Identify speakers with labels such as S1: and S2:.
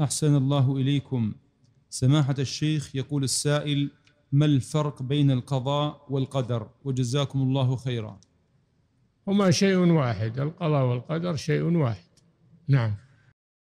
S1: احسن الله اليكم سماحه الشيخ يقول السائل ما الفرق بين القضاء والقدر وجزاكم الله خيرا هما شيء واحد القضاء والقدر شيء
S2: واحد نعم